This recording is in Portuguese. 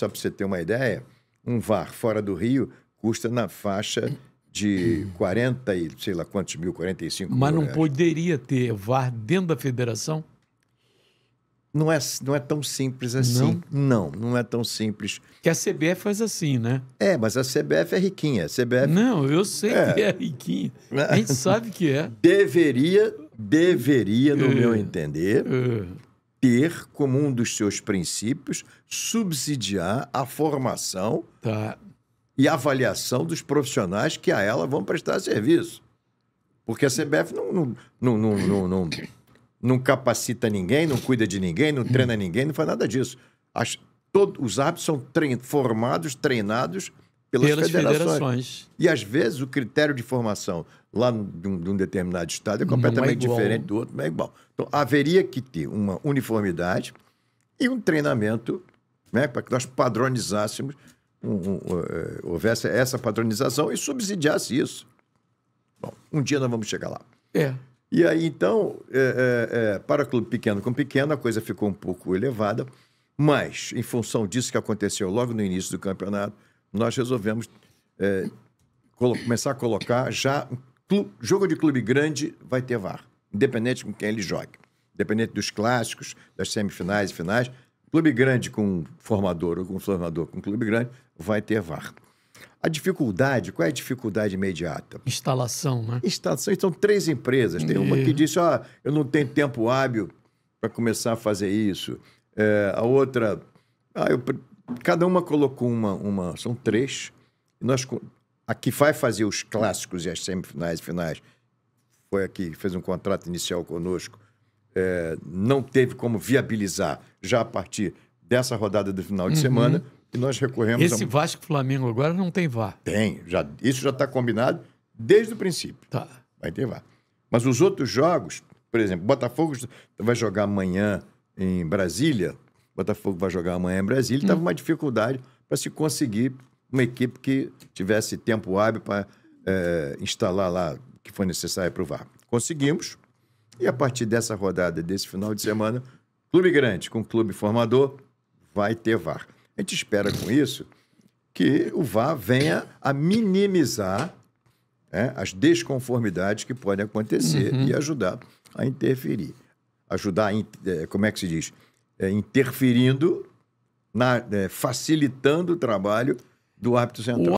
Só para você ter uma ideia, um VAR fora do Rio custa na faixa de 40 e sei lá quantos mil, 45 Mas mil. Mas não poderia ter VAR dentro da federação? Não é, não é tão simples assim. Não? não, não é tão simples. Que a CBF faz assim, né? É, mas a CBF é riquinha. A CBF... Não, eu sei é. que é riquinha. A gente sabe que é. Deveria, deveria, no é. meu entender, é ter como um dos seus princípios subsidiar a formação tá. e avaliação dos profissionais que a ela vão prestar serviço. Porque a CBF não, não, não, não, não, não, não capacita ninguém, não cuida de ninguém, não treina ninguém, não faz nada disso. As, os árbitros são trein, formados, treinados pelas, pelas federações. federações. E às vezes o critério de formação lá de um, de um determinado estado é, é completamente é diferente do outro, mas é igual. Então haveria que ter uma uniformidade e um treinamento né, para que nós padronizássemos, um, um, uh, houvesse essa padronização e subsidiasse isso. Bom, um dia nós vamos chegar lá. É. E aí, então, é, é, para clube pequeno com pequeno, a coisa ficou um pouco elevada, mas, em função disso que aconteceu logo no início do campeonato, nós resolvemos é, começar a colocar já. Jogo de clube grande vai ter VAR, independente com quem ele jogue. Independente dos clássicos, das semifinais e finais, clube grande com formador ou com formador com clube grande vai ter VAR. A dificuldade, qual é a dificuldade imediata? Instalação, né? Instalação. São então, três empresas. Tem uma que é. disse, ó, ah, eu não tenho tempo hábil para começar a fazer isso. É, a outra, ah, eu Cada uma colocou uma, uma são três. Nós, a que vai fazer os clássicos e as semifinais e finais foi a que fez um contrato inicial conosco. É, não teve como viabilizar já a partir dessa rodada do final de uhum. semana e nós recorremos Esse a... Vasco Flamengo agora não tem VAR. Tem, já, isso já está combinado desde o princípio. Tá. Vai ter VAR. Mas os outros jogos, por exemplo, Botafogo vai jogar amanhã em Brasília, Botafogo vai jogar amanhã em Brasília, estava hum. uma dificuldade para se conseguir uma equipe que tivesse tempo hábil para é, eh, instalar lá o que foi necessário para o VAR. Conseguimos, e a partir dessa rodada, desse final de semana, clube grande com clube formador vai ter VAR. A gente espera com isso que o VAR venha a minimizar né, as desconformidades que podem acontecer uhum. e ajudar a interferir. Ajudar, a, eh, como é que se diz? é, interferindo, na, é, facilitando o trabalho do árbitro central.